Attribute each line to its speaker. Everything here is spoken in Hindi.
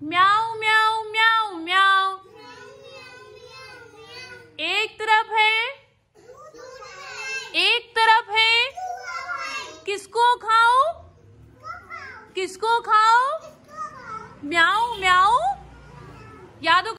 Speaker 1: म्याऊ म्याऊ म्याऊ म्याऊ एक तरफ है एक तरफ है किसको खाओ किसको खाओ म्याऊ म्याऊ
Speaker 2: याद